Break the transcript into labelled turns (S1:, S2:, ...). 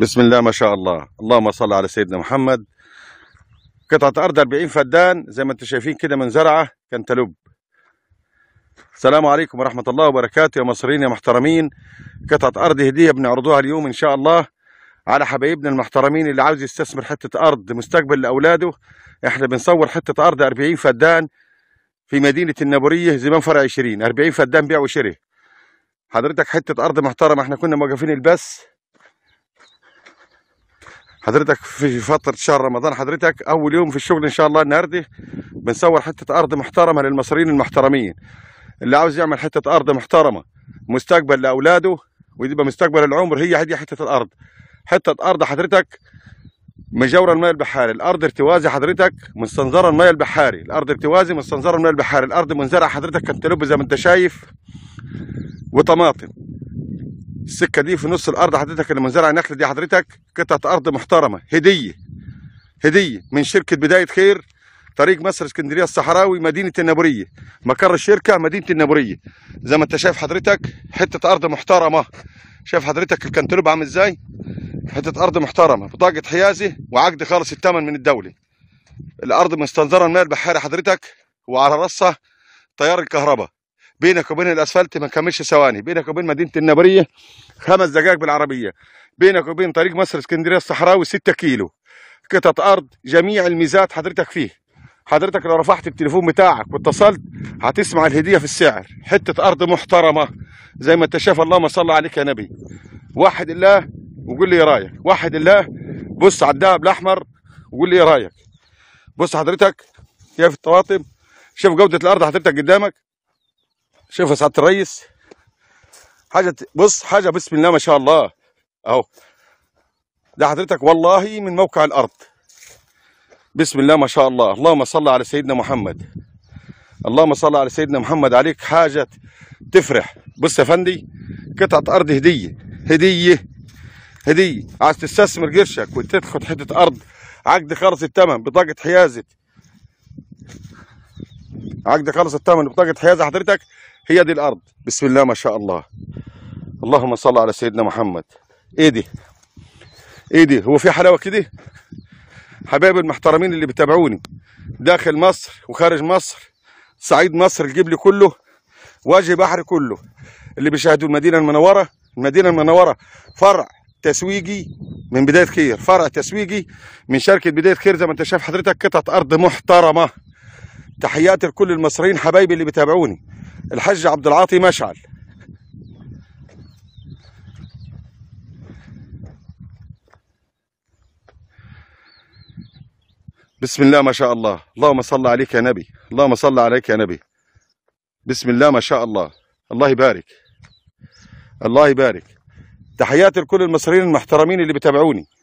S1: بسم الله ما شاء الله اللهم صل على سيدنا محمد قطعة أرض 40 فدان زي ما انتم شايفين كده من زرعة تلب السلام عليكم ورحمة الله وبركاته يا مصريين يا محترمين قطعة أرض هدية بنعرضوها اليوم إن شاء الله على حبايبنا المحترمين اللي عاوز يستثمر حتة أرض مستقبل لأولاده إحنا بنصور حتة أرض 40 فدان في مدينة النابورية زمان فرع 20 40 فدان بيع وشري حضرتك حتة أرض محترمة إحنا كنا موقفين البث حضرتك في فتره شهر رمضان حضرتك اول يوم في الشغل ان شاء الله النهارده بنصور حته ارض محترمه للمصريين المحترمين اللي عاوز يعمل حته ارض محترمه مستقبل لاولاده ويبقى مستقبل العمر هي هدي حته الارض حته ارض حضرتك مجاوره الماء البحاري الارض ارتوازي حضرتك مستنظره الماء البحاري الارض ارتوازي مستنظره الماء البحاري الارض منزرعه حضرتك كانتلوب زي ما انت شايف وطماطم السكه دي في نص الارض حضرتك اللي منزرع النخله دي حضرتك قطعه ارض محترمه هديه هديه من شركه بدايه خير طريق مصر اسكندريه الصحراوي مدينه النابوريه مقر الشركه مدينه النابوريه زي ما انت شايف حضرتك حته ارض محترمه شايف حضرتك الكنتلوب عامل ازاي حته ارض محترمه بطاقه حيازه وعقد خالص الثمن من الدوله الارض مستنظره المياه البحاري حضرتك وعلى راسها تيار الكهرباء بينك وبين الاسفلت ما كملش ثواني بينك وبين مدينه النبريه خمس دقائق بالعربيه بينك وبين طريق مصر اسكندريه الصحراوي 6 كيلو قطعة ارض جميع الميزات حضرتك فيه حضرتك لو رفعت التليفون بتاعك واتصلت هتسمع الهديه في السعر حته ارض محترمه زي ما انت شايف اللهم صل عليك يا نبي واحد الله وقول لي ايه رايك واحد الله بص على الدهب الاحمر وقول لي ايه رايك بص حضرتك شايف الطواطم شوف جوده الارض حضرتك قدامك شوف يا سعاده الريس حاجه بص حاجه بسم الله ما شاء الله اهو ده حضرتك والله من موقع الارض بسم الله ما شاء الله اللهم صل على سيدنا محمد اللهم صل على سيدنا محمد عليك حاجه تفرح بص يا فندي قطعه ارض هديه هديه هديه عايز تستثمر قرشك وتدخل حته ارض عقد خالص الثمن بطاقه حيازه عقد خالص الثمن بطاقه حيازه حضرتك هي دي الارض بسم الله ما شاء الله اللهم صل على سيدنا محمد ايه دي ايه دي هو في حلاوه كده حبايبي المحترمين اللي بيتابعوني داخل مصر وخارج مصر صعيد مصر الجبلي كله وجه بحر كله اللي بيشاهدوا المدينه المنوره المدينه المنوره فرع تسويقي من بدايه خير فرع تسويقي من شركه بدايه خير زي ما انت شايف حضرتك قطعه ارض محترمه تحياتي لكل المصريين حبايبي اللي بيتابعوني الحج عبد العاطي مشعل بسم الله ما شاء الله اللهم صل عليك يا نبي اللهم صل عليك يا نبي بسم الله ما شاء الله الله يبارك الله يبارك تحياتي لكل المصريين المحترمين اللي بيتابعوني